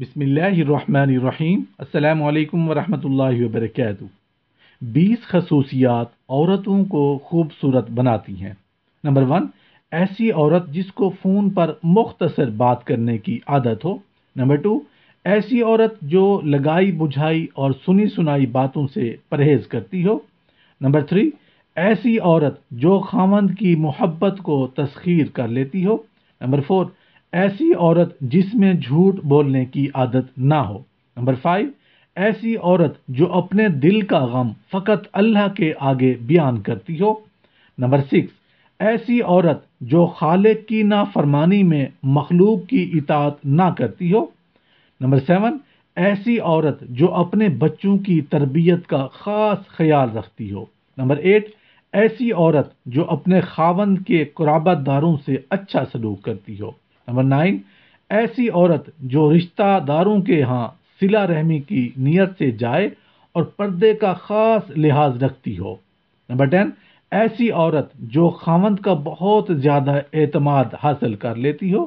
बसमीम् अल्लाम वरहमल वरक बीस खसूसियात औरतों को खूबसूरत बनाती हैं नंबर वन ऐसी औरत जिसको फ़ोन पर मुख्तसर बात करने की आदत हो नंबर टू ऐसी औरत जो लगाई बुझाई और सुनी सुनाई बातों से परहेज़ करती हो नंबर थ्री ऐसी औरत जो खामंद की मोहब्बत को तस्खीर कर लेती हो नंबर फोर ऐसी औरत जिसमें झूठ बोलने की आदत ना हो नंबर फाइव ऐसी औरत जो अपने दिल का गम फ़कत अल्लाह के आगे बयान करती हो नंबर सिक्स ऐसी औरत जो खालिक की नाफरमानी में मखलूक की इतात ना करती हो नंबर सेवन ऐसी औरत जो अपने बच्चों की तरबियत का ख़ास ख्याल रखती हो नंबर एट ऐसी औरत जो अपने खावंद के कराबतदारों से अच्छा सलूक करती हो नंबर नाइन ऐसी औरत जो रिश्तादारों के यहाँ सिला रहमी की नीयत से जाए और पर्दे का ख़ास लिहाज रखती हो नंबर टेन ऐसी औरत जो खामंद का बहुत ज़्यादा अतमाद हासिल कर लेती हो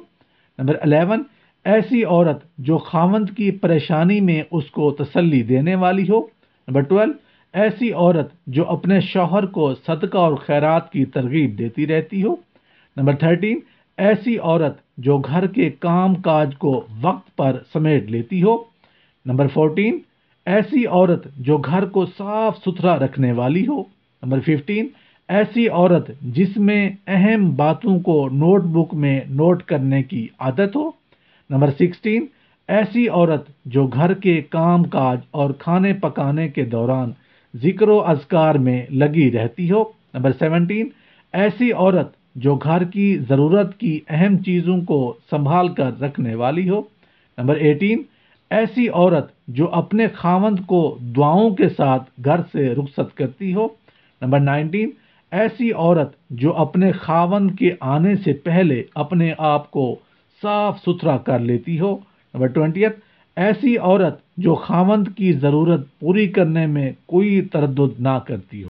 नंबर अलेवन ऐसी औरत जो खामंद की परेशानी में उसको तसल्ली देने वाली हो नंबर ट्वेल्व ऐसी औरत जो अपने शोहर को सदका और खैरात की तरगीब देती रहती हो नंबर थर्टीन ऐसी औरत जो घर के काम काज को वक्त पर समेट लेती हो नंबर फोर्टीन ऐसी औरत जो घर को साफ सुथरा रखने वाली हो नंबर फिफ्टीन ऐसी औरत जिसमें अहम बातों को नोटबुक में नोट करने की आदत हो नंबर सिक्सटीन ऐसी औरत जो घर के काम काज और खाने पकाने के दौरान जिक्र अजकार में लगी रहती हो नंबर सेवनटीन ऐसी औरत जो घर की ज़रूरत की अहम चीज़ों को संभाल कर रखने वाली हो नंबर एटीन ऐसी औरत जो अपने खावंद को दुआओं के साथ घर से रुखसत करती हो नंबर नाइनटीन ऐसी औरत जो अपने खावंद के आने से पहले अपने आप को साफ सुथरा कर लेती हो नंबर ट्वेंटी ऐसी औरत जो खावंद की ज़रूरत पूरी करने में कोई तरद ना करती हो